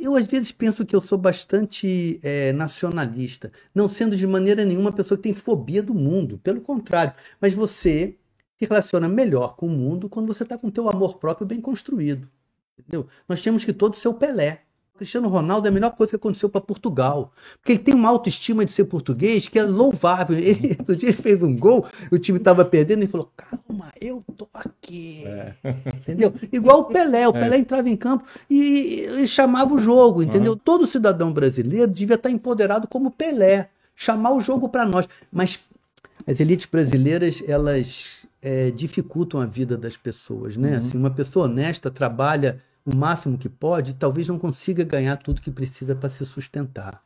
eu às vezes penso que eu sou bastante é, nacionalista, não sendo de maneira nenhuma pessoa que tem fobia do mundo, pelo contrário. Mas você se relaciona melhor com o mundo quando você está com o teu amor próprio bem construído. Entendeu? Nós temos que todo ser o Pelé. Cristiano Ronaldo é a melhor coisa que aconteceu para Portugal. Porque ele tem uma autoestima de ser português que é louvável. Ele, outro dia ele fez um gol, o time estava perdendo e falou: calma, eu tô aqui. É. Entendeu? Igual o Pelé. O é. Pelé entrava em campo e, e chamava o jogo, entendeu? Uhum. Todo cidadão brasileiro devia estar empoderado como Pelé. Chamar o jogo para nós. Mas as elites brasileiras, elas é, dificultam a vida das pessoas, né? Uhum. Assim, uma pessoa honesta trabalha o máximo que pode talvez não consiga ganhar tudo que precisa para se sustentar.